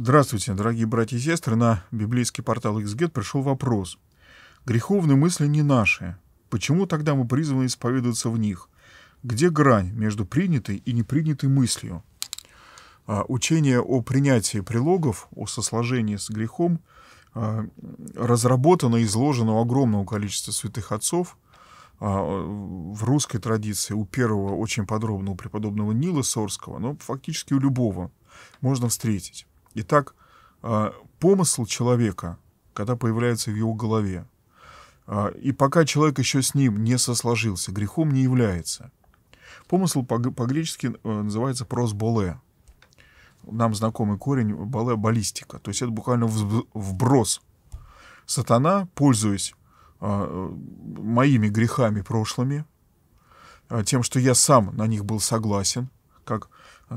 Здравствуйте, дорогие братья и сестры. На библейский портал XGET пришел вопрос. Греховные мысли не наши. Почему тогда мы призваны исповедоваться в них? Где грань между принятой и непринятой мыслью? А, учение о принятии прилогов, о сосложении с грехом, а, разработано и изложено у огромного количества святых отцов а, – в русской традиции у первого очень подробно у преподобного Нила Сорского, но фактически у любого можно встретить. Итак, а, помысл человека, когда появляется в его голове, а, и пока человек еще с ним не сосложился, грехом не является. Помысл по-гречески э, называется просболе. Нам знакомый корень боле – баллистика. То есть это буквально вброс. Сатана, пользуясь а, моими грехами прошлыми, тем, что я сам на них был согласен, как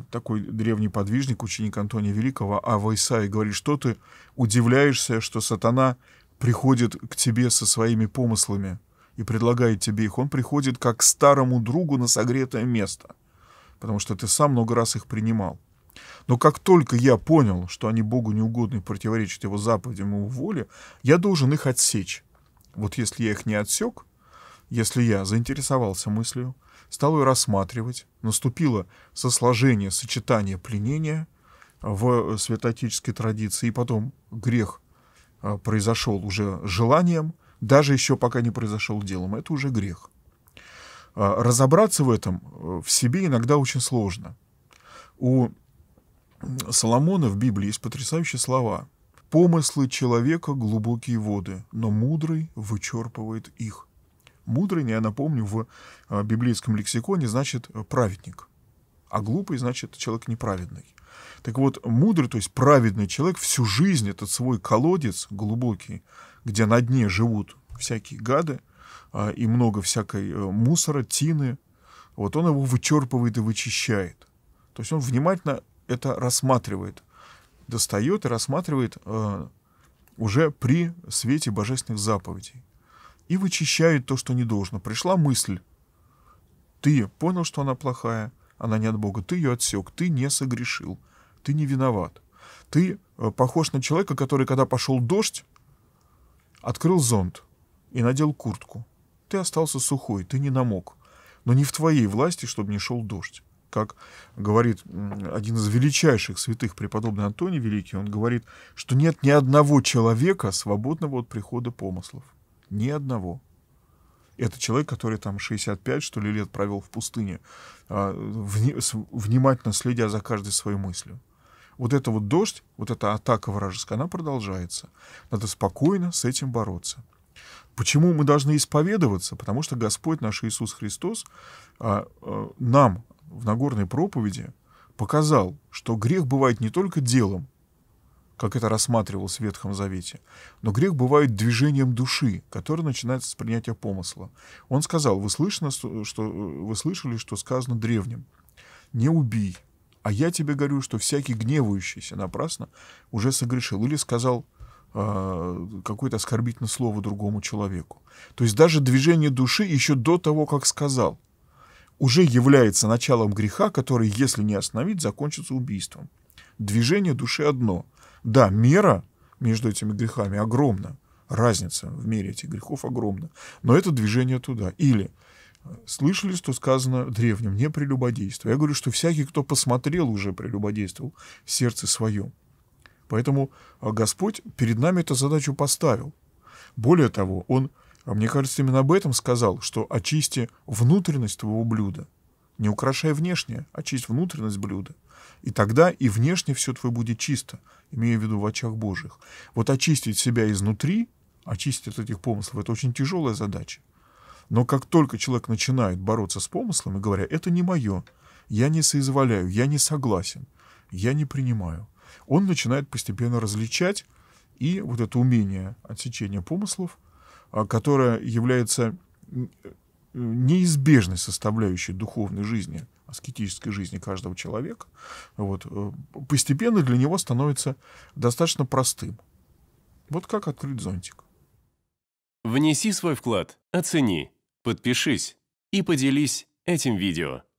такой древний подвижник, ученик Антония Великого, а в Исаии говорит, что ты удивляешься, что сатана приходит к тебе со своими помыслами и предлагает тебе их. Он приходит как к старому другу на согретое место, потому что ты сам много раз их принимал. Но как только я понял, что они Богу неугодны и противоречат его заповедям и его воле, я должен их отсечь. Вот если я их не отсек – если я заинтересовался мыслью, стал ее рассматривать, наступило сосложение, сочетание пленения в э, святоотеческой традиции, и потом грех э, произошел уже желанием, даже еще пока не произошел делом, это уже грех. А разобраться в этом э, в себе иногда очень сложно. У Соломона в Библии есть потрясающие слова. «Помыслы человека — глубокие воды, но мудрый вычерпывает их». Мудрый, я напомню, в э, библейском лексиконе значит э, праведник, а глупый значит человек неправедный. Так вот, мудрый, то есть праведный человек всю жизнь этот свой колодец глубокий, где на дне живут всякие гады э, и много всякой мусора, тины, вот он его вычерпывает и вычищает. То есть он внимательно это рассматривает, достает и рассматривает уже при свете божественных заповедей и вычищает то, что не должно. Пришла мысль. Ты понял, что она плохая, она не от Бога. Ты ее отсек, ты не согрешил, ты не виноват. Ты э, похож на человека, который, когда пошел дождь, открыл зонт и надел куртку. Ты остался сухой, ты не намок. Но не в твоей власти, чтобы не шел дождь. Как говорит один из величайших святых, преподобный Антоний Великий, он говорит, что нет ни одного человека, свободного от прихода помыслов. Ни одного. Это человек, который там 65, что ли, лет провел в пустыне, а, внимательно следя за каждой своей мыслью. Вот это вот дождь, вот эта атака вражеская, она продолжается. Надо спокойно с этим бороться. Почему мы должны исповедоваться? Потому что Господь наш Иисус Христос а, а, нам в Нагорной проповеди показал, что грех бывает не только делом, как это рассматривалось в Ветхом Завете. Но грех бывает движением души, которое начинается с принятия помысла. Он сказал, вы, слышно, что, вы слышали, что сказано древним, не убий, а я тебе говорю, что всякий гневающийся напрасно уже согрешил. Или сказал, а, какое-то оскорбительное слово другому человеку. То есть даже движение души еще до того, как сказал, уже является началом греха, который, если не остановить, закончится убийством. Движение души одно, да, мера между этими грехами огромна. Разница в мире этих грехов огромна. Но это движение туда. Или э, слышали, что сказано древним, не прелюбодейство. Я говорю, что всякий, кто посмотрел, уже прелюбодействовал в сердце свое. Поэтому э, Господь перед нами эту задачу поставил. Более того, Он, э, мне кажется, именно об этом сказал, что очисти внутренность твоего блюда, не украшая внешнее, а очисть внутренность блюда. И тогда и внешне все твое будет чисто имею в виду в очах Божьих. Вот очистить себя изнутри, очистить от этих помыслов, это очень тяжелая задача. Но как только человек начинает бороться с помыслом и говоря, это не мое, я не соизволяю, я не согласен, я не принимаю, он начинает постепенно различать и вот это умение отсечения помыслов, а, которое является неизбежной составляющей духовной жизни, аскетической жизни каждого человека, вот, э, постепенно для него становится достаточно простым. Вот как открыть зонтик. Внеси свой вклад, оцени, подпишись и поделись этим видео.